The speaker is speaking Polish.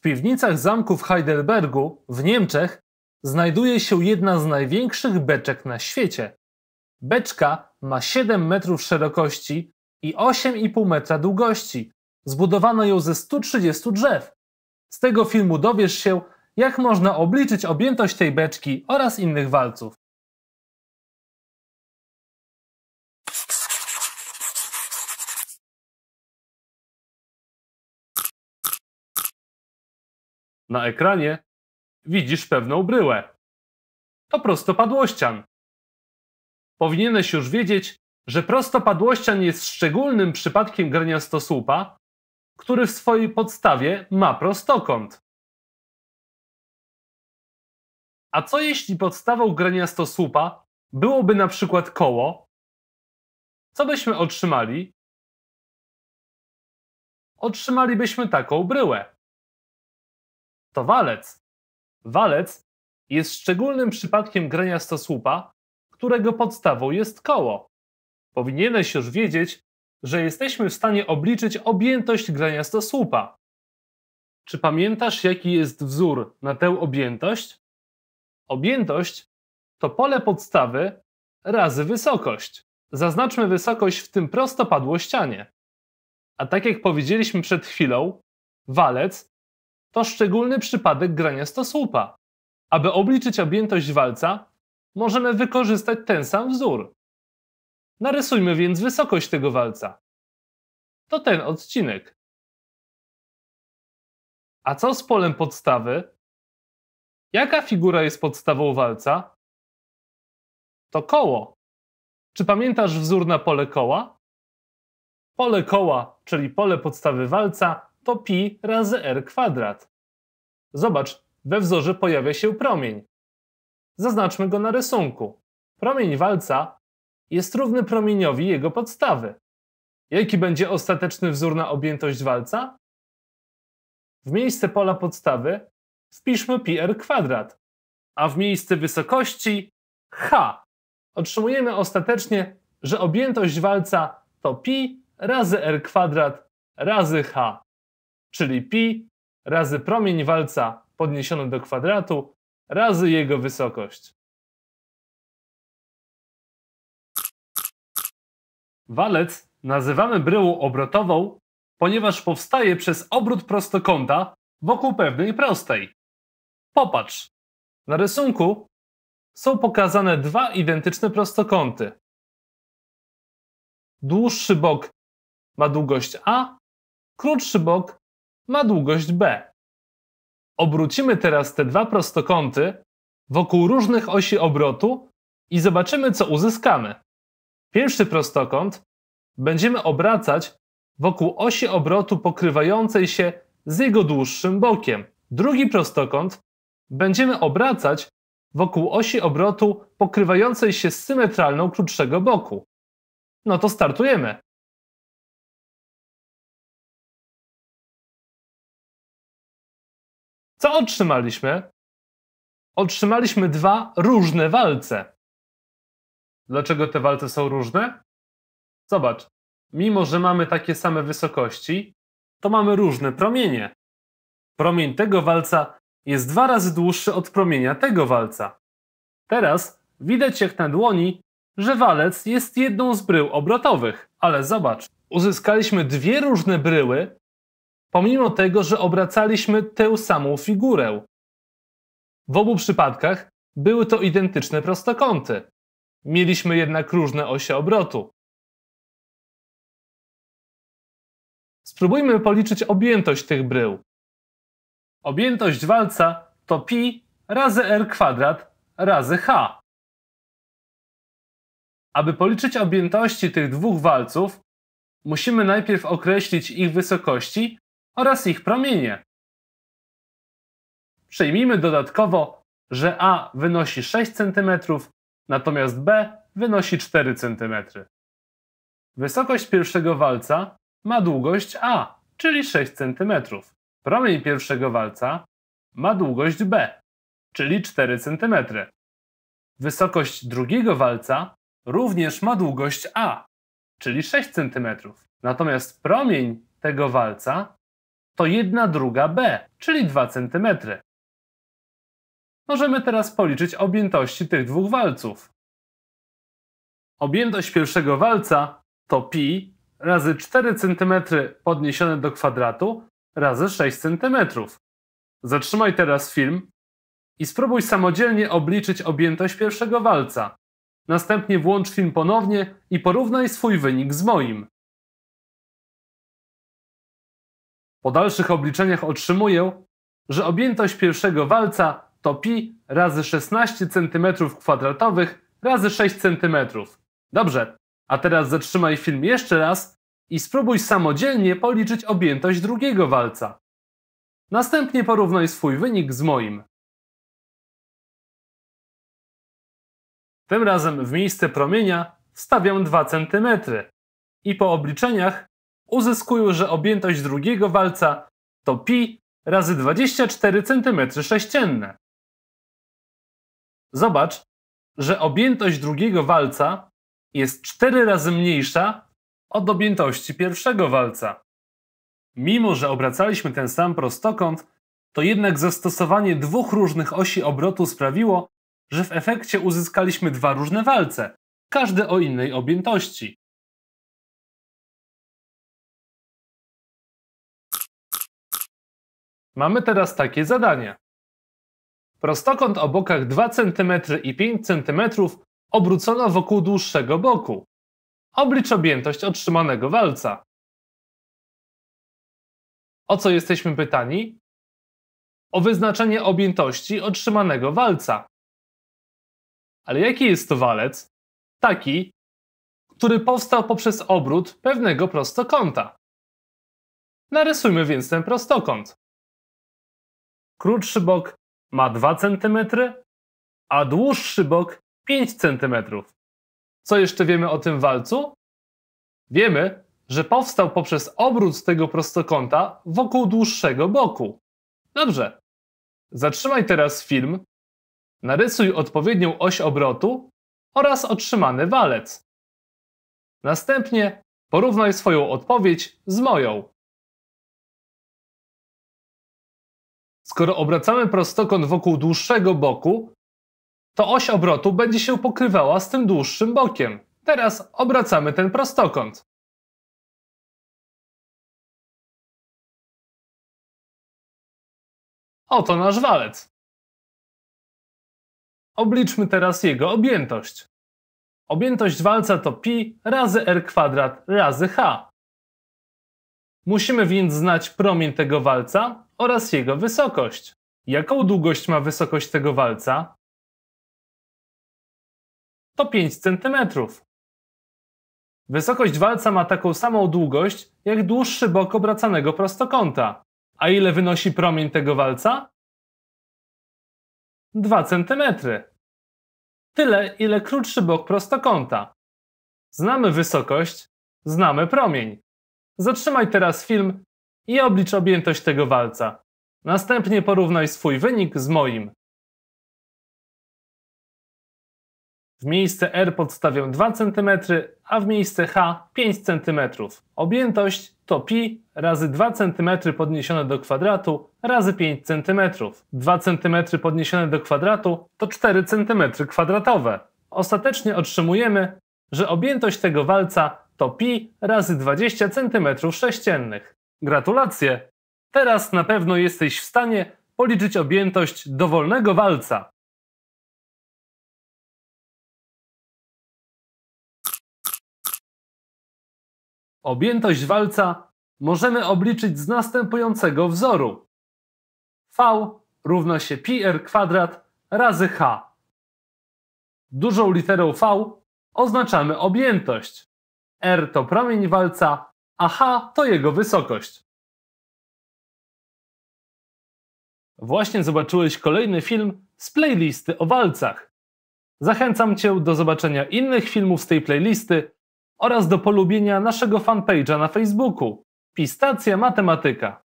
W piwnicach zamku w Heidelbergu w Niemczech znajduje się jedna z największych beczek na świecie. Beczka ma 7 metrów szerokości i 8,5 metra długości. Zbudowano ją ze 130 drzew. Z tego filmu dowiesz się, jak można obliczyć objętość tej beczki oraz innych walców. Na ekranie widzisz pewną bryłę. To prostopadłościan. Powinieneś już wiedzieć, że prostopadłościan jest szczególnym przypadkiem graniastosłupa, który w swojej podstawie ma prostokąt. A co jeśli podstawą graniastosłupa byłoby na przykład koło? Co byśmy otrzymali? Otrzymalibyśmy taką bryłę to walec. Walec jest szczególnym przypadkiem grania stosłupa, którego podstawą jest koło. Powinieneś już wiedzieć, że jesteśmy w stanie obliczyć objętość grania stosłupa. Czy pamiętasz, jaki jest wzór na tę objętość? Objętość to pole podstawy razy wysokość. Zaznaczmy wysokość w tym prostopadłościanie. A tak jak powiedzieliśmy przed chwilą, walec to szczególny przypadek grania stosłupa. Aby obliczyć objętość walca, możemy wykorzystać ten sam wzór. Narysujmy więc wysokość tego walca. To ten odcinek. A co z polem podstawy? Jaka figura jest podstawą walca? To koło. Czy pamiętasz wzór na pole koła? Pole koła, czyli pole podstawy walca, to pi razy r kwadrat. Zobacz, we wzorze pojawia się promień. Zaznaczmy go na rysunku. Promień walca jest równy promieniowi jego podstawy. Jaki będzie ostateczny wzór na objętość walca? W miejsce pola podstawy wpiszmy πr kwadrat, a w miejsce wysokości h. Otrzymujemy ostatecznie, że objętość walca to pi razy r kwadrat razy h czyli pi razy promień walca podniesiony do kwadratu razy jego wysokość. Walec nazywamy bryłą obrotową, ponieważ powstaje przez obrót prostokąta wokół pewnej prostej. Popatrz. Na rysunku są pokazane dwa identyczne prostokąty. Dłuższy bok ma długość a, krótszy bok ma długość b. Obrócimy teraz te dwa prostokąty wokół różnych osi obrotu i zobaczymy, co uzyskamy. Pierwszy prostokąt będziemy obracać wokół osi obrotu pokrywającej się z jego dłuższym bokiem. Drugi prostokąt będziemy obracać wokół osi obrotu pokrywającej się z symetralną krótszego boku. No to startujemy. Co otrzymaliśmy? Otrzymaliśmy dwa różne walce. Dlaczego te walce są różne? Zobacz, mimo że mamy takie same wysokości, to mamy różne promienie. Promień tego walca jest dwa razy dłuższy od promienia tego walca. Teraz widać jak na dłoni, że walec jest jedną z brył obrotowych, ale zobacz, uzyskaliśmy dwie różne bryły pomimo tego, że obracaliśmy tę samą figurę. W obu przypadkach były to identyczne prostokąty. Mieliśmy jednak różne osie obrotu. Spróbujmy policzyć objętość tych brył. Objętość walca to pi razy r kwadrat razy h. Aby policzyć objętości tych dwóch walców, musimy najpierw określić ich wysokości oraz ich promienie. Przyjmijmy dodatkowo, że A wynosi 6 cm, natomiast B wynosi 4 cm. Wysokość pierwszego walca ma długość A, czyli 6 cm. Promień pierwszego walca ma długość B, czyli 4 cm. Wysokość drugiego walca również ma długość A, czyli 6 cm. Natomiast promień tego walca to 1 druga b, czyli 2 cm. Możemy teraz policzyć objętości tych dwóch walców. Objętość pierwszego walca to pi razy 4 cm podniesione do kwadratu razy 6 cm. Zatrzymaj teraz film i spróbuj samodzielnie obliczyć objętość pierwszego walca. Następnie włącz film ponownie i porównaj swój wynik z moim. Po dalszych obliczeniach otrzymuję, że objętość pierwszego walca to pi razy 16 cm2 razy 6 cm. Dobrze, a teraz zatrzymaj film jeszcze raz i spróbuj samodzielnie policzyć objętość drugiego walca. Następnie porównaj swój wynik z moim. Tym razem w miejsce promienia wstawiam 2 cm i po obliczeniach uzyskują, że objętość drugiego walca to pi razy 24 cm sześcienne. Zobacz, że objętość drugiego walca jest 4 razy mniejsza od objętości pierwszego walca. Mimo, że obracaliśmy ten sam prostokąt, to jednak zastosowanie dwóch różnych osi obrotu sprawiło, że w efekcie uzyskaliśmy dwa różne walce, każdy o innej objętości. Mamy teraz takie zadanie. Prostokąt o bokach 2 cm i 5 cm obrócono wokół dłuższego boku. Oblicz objętość otrzymanego walca. O co jesteśmy pytani? O wyznaczenie objętości otrzymanego walca. Ale jaki jest to walec? Taki, który powstał poprzez obrót pewnego prostokąta. Narysujmy więc ten prostokąt. Krótszy bok ma 2 cm, a dłuższy bok 5 cm. Co jeszcze wiemy o tym walcu? Wiemy, że powstał poprzez obrót tego prostokąta wokół dłuższego boku. Dobrze. Zatrzymaj teraz film, narysuj odpowiednią oś obrotu oraz otrzymany walec. Następnie porównaj swoją odpowiedź z moją. Skoro obracamy prostokąt wokół dłuższego boku, to oś obrotu będzie się pokrywała z tym dłuższym bokiem. Teraz obracamy ten prostokąt. Oto nasz walec. Obliczmy teraz jego objętość. Objętość walca to pi razy r kwadrat razy h. Musimy więc znać promień tego walca oraz jego wysokość. Jaką długość ma wysokość tego walca? To 5 cm. Wysokość walca ma taką samą długość jak dłuższy bok obracanego prostokąta. A ile wynosi promień tego walca? 2 cm. Tyle, ile krótszy bok prostokąta. Znamy wysokość, znamy promień. Zatrzymaj teraz film i oblicz objętość tego walca. Następnie porównaj swój wynik z moim. W miejsce R podstawię 2 cm, a w miejsce H 5 cm. Objętość to pi razy 2 cm podniesione do kwadratu razy 5 cm. 2 cm podniesione do kwadratu to 4 cm kwadratowe. Ostatecznie otrzymujemy, że objętość tego walca to pi razy 20 cm sześciennych. Gratulacje! Teraz na pewno jesteś w stanie policzyć objętość dowolnego walca. Objętość walca możemy obliczyć z następującego wzoru. V równa się πr kwadrat razy h. Dużą literą V oznaczamy objętość. R to promień walca, a H to jego wysokość. Właśnie zobaczyłeś kolejny film z playlisty o walcach. Zachęcam Cię do zobaczenia innych filmów z tej playlisty oraz do polubienia naszego fanpage'a na Facebooku. Pistacja Matematyka.